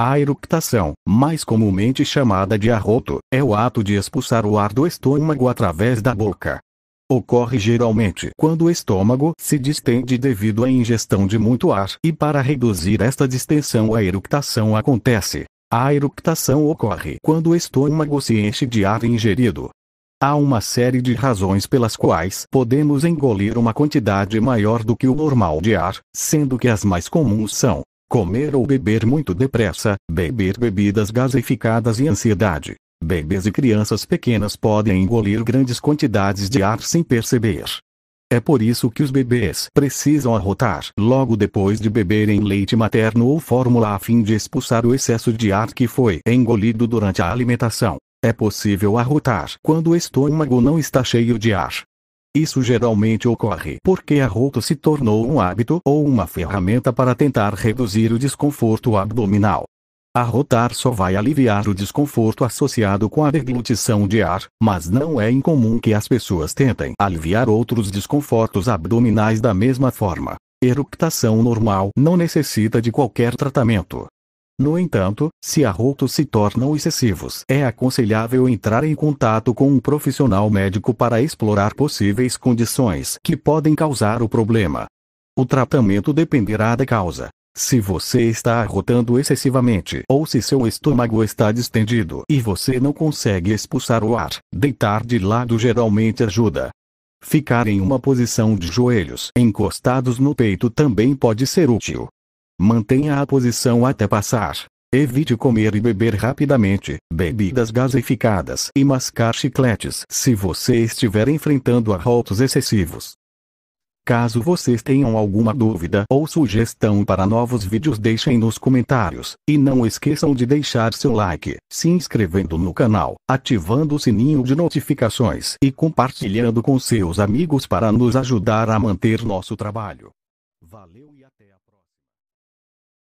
A eructação, mais comumente chamada de arroto, é o ato de expulsar o ar do estômago através da boca. Ocorre geralmente quando o estômago se distende devido à ingestão de muito ar e para reduzir esta distensão a eructação acontece. A eructação ocorre quando o estômago se enche de ar ingerido. Há uma série de razões pelas quais podemos engolir uma quantidade maior do que o normal de ar, sendo que as mais comuns são comer ou beber muito depressa, beber bebidas gaseificadas e ansiedade. Bebês e crianças pequenas podem engolir grandes quantidades de ar sem perceber. É por isso que os bebês precisam arrotar logo depois de beberem leite materno ou fórmula a fim de expulsar o excesso de ar que foi engolido durante a alimentação. É possível arrotar quando o estômago não está cheio de ar, isso geralmente ocorre porque a roupa se tornou um hábito ou uma ferramenta para tentar reduzir o desconforto abdominal. Arrotar só vai aliviar o desconforto associado com a deglutição de ar, mas não é incomum que as pessoas tentem aliviar outros desconfortos abdominais da mesma forma. Eructação normal não necessita de qualquer tratamento. No entanto, se arrotos se tornam excessivos, é aconselhável entrar em contato com um profissional médico para explorar possíveis condições que podem causar o problema. O tratamento dependerá da causa. Se você está arrotando excessivamente ou se seu estômago está distendido e você não consegue expulsar o ar, deitar de lado geralmente ajuda. Ficar em uma posição de joelhos encostados no peito também pode ser útil. Mantenha a posição até passar. Evite comer e beber rapidamente, bebidas gaseificadas e mascar chicletes se você estiver enfrentando arrotos excessivos. Caso vocês tenham alguma dúvida ou sugestão para novos vídeos deixem nos comentários, e não esqueçam de deixar seu like, se inscrevendo no canal, ativando o sininho de notificações e compartilhando com seus amigos para nos ajudar a manter nosso trabalho. Valeu e até a próxima.